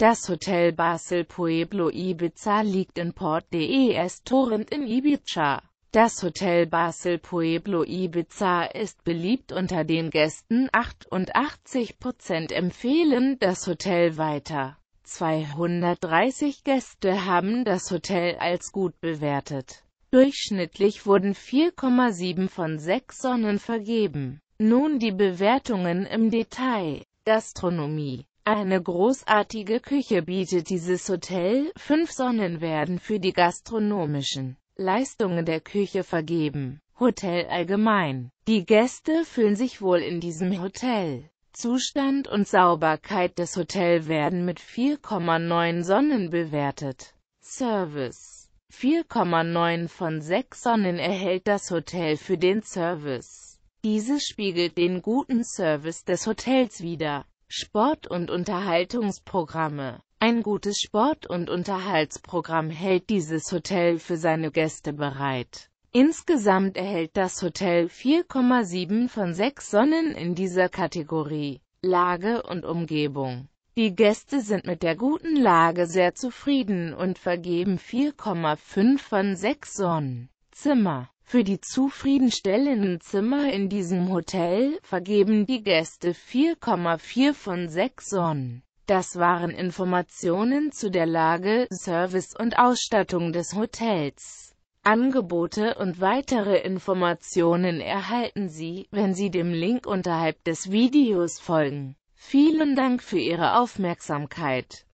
Das Hotel Basel Pueblo Ibiza liegt in Port des Torrent in Ibiza. Das Hotel Basel Pueblo Ibiza ist beliebt unter den Gästen, 88% empfehlen das Hotel weiter. 230 Gäste haben das Hotel als gut bewertet. Durchschnittlich wurden 4,7 von 6 Sonnen vergeben. Nun die Bewertungen im Detail. Gastronomie eine großartige Küche bietet dieses Hotel, fünf Sonnen werden für die gastronomischen Leistungen der Küche vergeben. Hotel allgemein. Die Gäste fühlen sich wohl in diesem Hotel. Zustand und Sauberkeit des Hotels werden mit 4,9 Sonnen bewertet. Service 4,9 von 6 Sonnen erhält das Hotel für den Service. Dieses spiegelt den guten Service des Hotels wider. Sport- und Unterhaltungsprogramme Ein gutes Sport- und Unterhaltsprogramm hält dieses Hotel für seine Gäste bereit. Insgesamt erhält das Hotel 4,7 von 6 Sonnen in dieser Kategorie Lage und Umgebung. Die Gäste sind mit der guten Lage sehr zufrieden und vergeben 4,5 von 6 Sonnen. Zimmer für die zufriedenstellenden Zimmer in diesem Hotel vergeben die Gäste 4,4 von 6 Sonnen. Das waren Informationen zu der Lage, Service und Ausstattung des Hotels. Angebote und weitere Informationen erhalten Sie, wenn Sie dem Link unterhalb des Videos folgen. Vielen Dank für Ihre Aufmerksamkeit.